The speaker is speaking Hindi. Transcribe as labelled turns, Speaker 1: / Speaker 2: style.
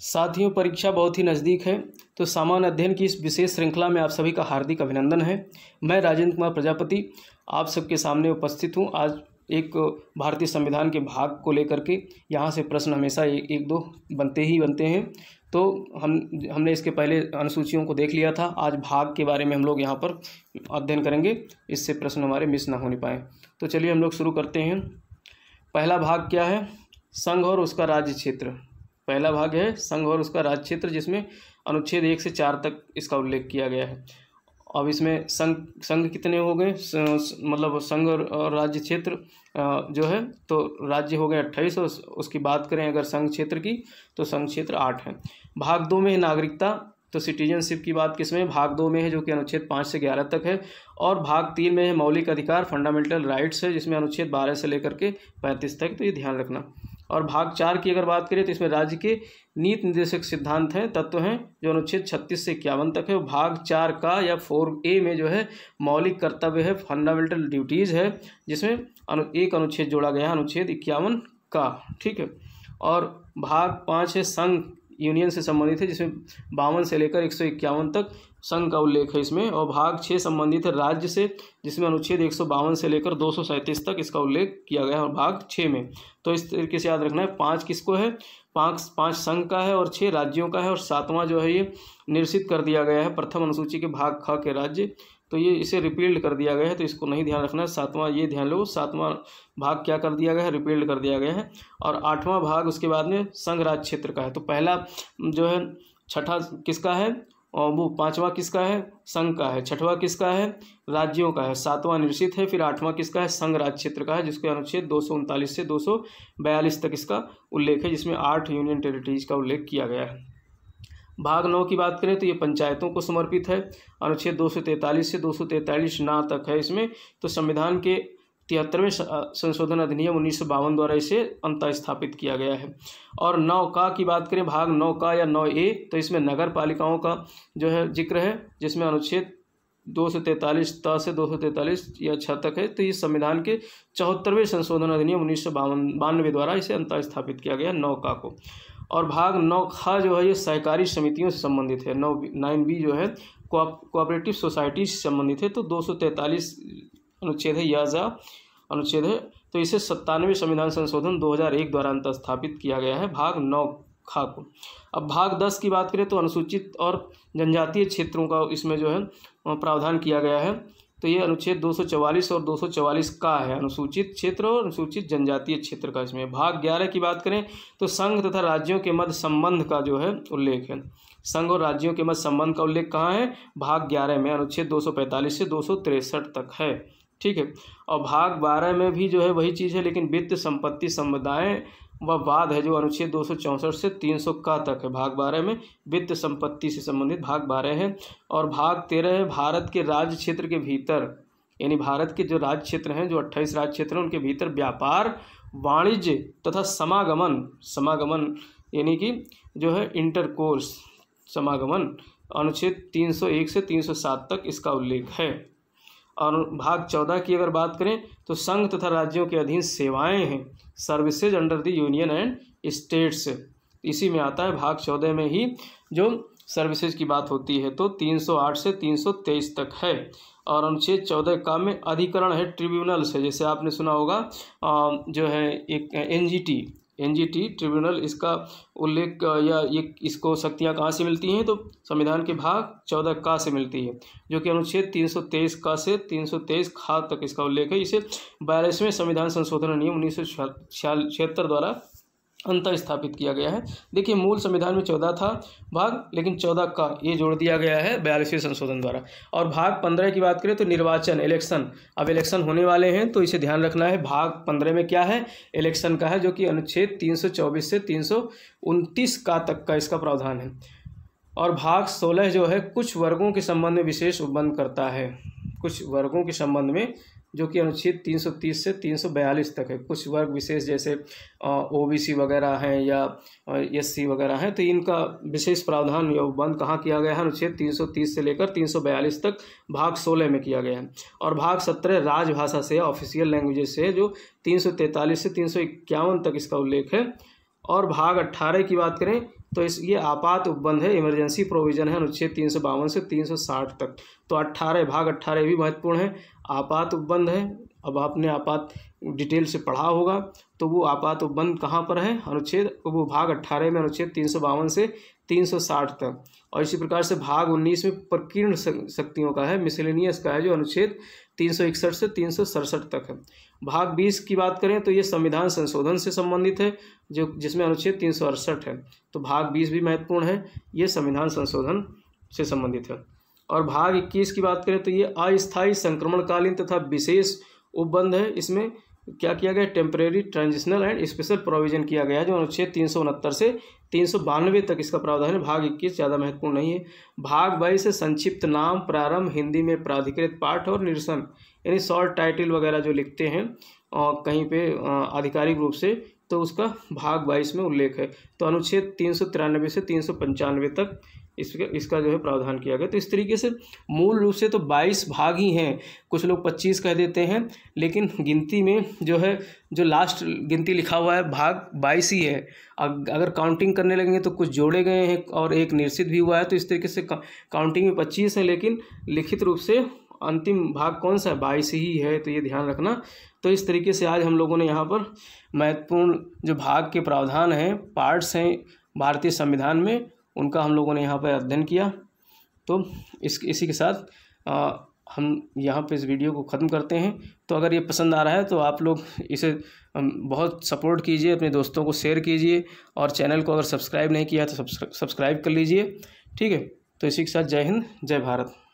Speaker 1: साथियों परीक्षा बहुत ही नज़दीक है तो सामान्य अध्ययन की इस विशेष श्रृंखला में आप सभी का हार्दिक अभिनंदन है मैं राजेंद्र कुमार प्रजापति आप सबके सामने उपस्थित हूँ आज एक भारतीय संविधान के भाग को लेकर के यहाँ से प्रश्न हमेशा एक, एक दो बनते ही बनते हैं तो हम हमने इसके पहले अनुसूचियों को देख लिया था आज भाग के बारे में हम लोग यहाँ पर अध्ययन करेंगे इससे प्रश्न हमारे मिस ना होने पाए तो चलिए हम लोग शुरू करते हैं पहला भाग क्या है संघ और उसका राज्य क्षेत्र पहला भाग है संघ और उसका राज्य क्षेत्र जिसमें अनुच्छेद एक से चार तक इसका उल्लेख किया गया है अब इसमें संघ संघ कितने हो गए मतलब संघ और राज्य क्षेत्र जो है तो राज्य हो गए अट्ठाईस और उसकी बात करें अगर संघ क्षेत्र की तो संघ क्षेत्र आठ है भाग दो में है नागरिकता तो सिटीजनशिप की बात किसमें भाग दो में है जो कि अनुच्छेद पाँच से ग्यारह तक है और भाग तीन में है मौलिक अधिकार फंडामेंटल राइट्स है जिसमें अनुच्छेद बारह से लेकर के पैंतीस तक तो ये ध्यान रखना और भाग चार की अगर बात करें तो इसमें राज्य के नीति निर्देशक सिद्धांत हैं तत्व हैं जो अनुच्छेद छत्तीस से इक्यावन तक है भाग चार का या फोर ए में जो है मौलिक कर्तव्य है फंडामेंटल ड्यूटीज़ है जिसमें अनु एक अनुच्छेद जोड़ा गया अनुच्छेद इक्यावन का ठीक है और भाग पाँच है संघ यूनियन से संबंधित है जिसमें बावन से लेकर एक सौ इक्यावन तक संघ का उल्लेख है इसमें और भाग छः संबंधित है राज्य से जिसमें अनुच्छेद एक सौ बावन से लेकर दो सौ सैंतीस तक इसका उल्लेख किया गया है और भाग छः में तो इस तरीके से याद रखना है पाँच किसको है पाँच पाँच संघ का है और छः राज्यों का है और सातवां जो है ये निरसित कर दिया गया है प्रथम अनुसूची के भाग ख के राज्य तो ये इसे रिपील्ड कर दिया गया है तो इसको नहीं ध्यान रखना है सातवां ये ध्यान लो सातवां भाग क्या कर दिया गया है रिपील्ड कर दिया गया है और आठवां भाग उसके बाद में संघ राज क्षेत्र का है तो पहला जो है छठा किसका है और वो पांचवा किसका है संघ का है छठवा किसका है राज्यों का है सातवां निर्षित है फिर आठवां किसका है संघ राज क्षेत्र का है जिसके अनुच्छेद दो से दो तक इसका उल्लेख है जिसमें आठ यूनियन टेरिटरीज का उल्लेख किया गया है भाग नौ की बात करें तो ये पंचायतों को समर्पित है अनुच्छेद 243 से 243 ना तक है इसमें तो संविधान के तिहत्तरवें संशोधन अधिनियम उन्नीस द्वारा इसे अंत स्थापित किया गया है और नौ का की बात करें भाग नौ का या नौ ए तो इसमें नगर पालिकाओं का जो है जिक्र है जिसमें अनुच्छेद दो सौ तैंतालीस त से दो सौ तैंतालीस या छः तक है तो ये संविधान के चौहत्तरवें संशोधन अधिनियम उन्नीस सौ बानवे द्वारा इसे अंत स्थापित किया गया नौ का को और भाग नौ खा जो है ये सहकारी समितियों से संबंधित है नौ नाइन बी जो है कोऑपरेटिव सोसाइटी से संबंधित है तो दो सौ तैंतालीस अनुच्छेद है याजा अनुच्छेद है तो इसे सत्तानवे संविधान संशोधन 2001 द्वारा अंतर स्थापित किया गया है भाग नौ खा को अब भाग दस की बात करें तो अनुसूचित और जनजातीय क्षेत्रों का इसमें जो है प्रावधान किया गया है तो ये अनुच्छेद 244 और 244 का है अनुसूचित क्षेत्र और अनुसूचित जनजातीय क्षेत्र का इसमें भाग ग्यारह की बात करें तो संघ तथा राज्यों के मध्य संबंध का जो है उल्लेख है संघ और राज्यों के मध्य संबंध का उल्लेख कहाँ है भाग ग्यारह में अनुच्छेद 245 से दो तक है ठीक है और भाग बारह में भी जो है वही चीज़ है लेकिन वित्त संपत्ति समुदाय वह वाद है जो अनुच्छेद दो से तीन का तक है भाग बारह में वित्त संपत्ति से संबंधित भाग बारह है और भाग तेरह है भारत के राज्य क्षेत्र के भीतर यानी भारत के जो राज्य क्षेत्र हैं जो अट्ठाईस राज्य क्षेत्र हैं उनके भीतर व्यापार वाणिज्य तथा समागमन समागमन यानी कि जो है इंटरकोर्स समागमन अनुच्छेद 301 से 307 तक इसका उल्लेख है और भाग चौदह की अगर बात करें तो संघ तथा राज्यों के अधीन सेवाएं हैं services under the union and states इसी में आता है भाग चौदह में ही जो सर्विसेज की बात होती है तो 308 से 323 तक है और अनुच्छेद चौदह का में अधिकरण है ट्रिब्यूनल से जैसे आपने सुना होगा जो है एक N G T NGT tribunal इसका उल्लेख या ये इसको शक्तियाँ कहाँ से मिलती हैं तो संविधान के भाग चौदह का से मिलती है जो कि अनुच्छेद तीन सौ तेईस का से तीन सौ तेईस खा तक इसका उल्लेख है इसे बयालीसवें संविधान संशोधन नियम उन्नीस सौ छिहत्तर द्वारा अंतर स्थापित किया गया है देखिए मूल संविधान में चौदह था भाग लेकिन चौदह का ये जोड़ दिया गया है बयालीसवें संशोधन द्वारा और भाग पंद्रह की बात करें तो निर्वाचन इलेक्शन अब इलेक्शन होने वाले हैं तो इसे ध्यान रखना है भाग पंद्रह में क्या है इलेक्शन का है जो कि अनुच्छेद तीन से तीन का तक का इसका प्रावधान है और भाग सोलह जो है कुछ वर्गों के संबंध में विशेष उपबंध करता है कुछ वर्गों के संबंध में जो कि अनुच्छेद 330 से 342 तक है कुछ वर्ग विशेष जैसे ओबीसी वगैरह हैं या एससी वगैरह हैं तो इनका विशेष प्रावधान बंद कहाँ किया गया है अनुच्छेद 330 से लेकर 342 तक भाग 16 में किया गया है और भाग 17 राजभाषा से ऑफिशियल लैंग्वेजेस से जो 343 से तीन तक इसका उल्लेख है और भाग अट्ठारह की बात करें तो इस ये आपात उपबंध है इमरजेंसी प्रोविजन है अनुच्छेद तीन सौ बावन से तीन सौ साठ तक तो अट्ठारह भाग अट्ठारह भी महत्वपूर्ण है आपात उपबंध है अब आपने आपात डिटेल से पढ़ा होगा तो वो आपात उपबंध कहाँ पर है अनुच्छेद वो भाग अट्ठारह में अनुच्छेद तीन सौ बावन से 360 तक और इसी प्रकार से भाग 19 में प्रकीर्ण शक्तियों का है मिसलिनियस का है जो अनुच्छेद 361 से तीन तक है भाग 20 की बात करें तो ये संविधान संशोधन से संबंधित है जो जिसमें अनुच्छेद तीन है तो भाग 20 भी महत्वपूर्ण है ये संविधान संशोधन से संबंधित है और भाग 21 की बात करें तो ये अस्थायी संक्रमणकालीन तथा विशेष उपबंध है इसमें क्या किया गया temporary transitional and special provision किया गया है जो अनुच्छेद तीन सौ उनहत्तर से तीन सौ बानवे तक इसका प्रावधान है भाग इक्कीस ज़्यादा महत्वपूर्ण नहीं है भाग बाईस से संक्षिप्त नाम प्रारंभ हिंदी में प्राधिकृत पाठ और निरसन यानी शॉर्ट टाइटल वगैरह जो लिखते हैं और कहीं पे आधिकारिक रूप से तो उसका भाग बाईस में उल्लेख है तो अनुच्छेद तीन सौ तिरानवे से तीन सौ पंचानवे तक इसका इसका जो है प्रावधान किया गया तो इस तरीके से मूल रूप से तो बाईस भाग ही हैं कुछ लोग पच्चीस कह देते हैं लेकिन गिनती में जो है जो लास्ट गिनती लिखा हुआ है भाग बाईस ही है अगर काउंटिंग करने लगेंगे तो कुछ जोड़े गए हैं और एक निश्चित भी हुआ है तो इस तरीके से काउंटिंग में पच्चीस है लेकिन लिखित रूप से अंतिम भाग कौन सा है बाईस ही है तो ये ध्यान रखना तो इस तरीके से आज हम लोगों ने यहाँ पर महत्वपूर्ण जो भाग के प्रावधान हैं पार्ट्स हैं भारतीय संविधान में उनका हम लोगों ने यहाँ पर अध्ययन किया तो इस इसी के साथ आ, हम यहाँ पे इस वीडियो को ख़त्म करते हैं तो अगर ये पसंद आ रहा है तो आप लोग इसे बहुत सपोर्ट कीजिए अपने दोस्तों को शेयर कीजिए और चैनल को अगर सब्सक्राइब नहीं किया तो सब्सक्राइब कर लीजिए ठीक है तो इसी के साथ जय हिंद जय भारत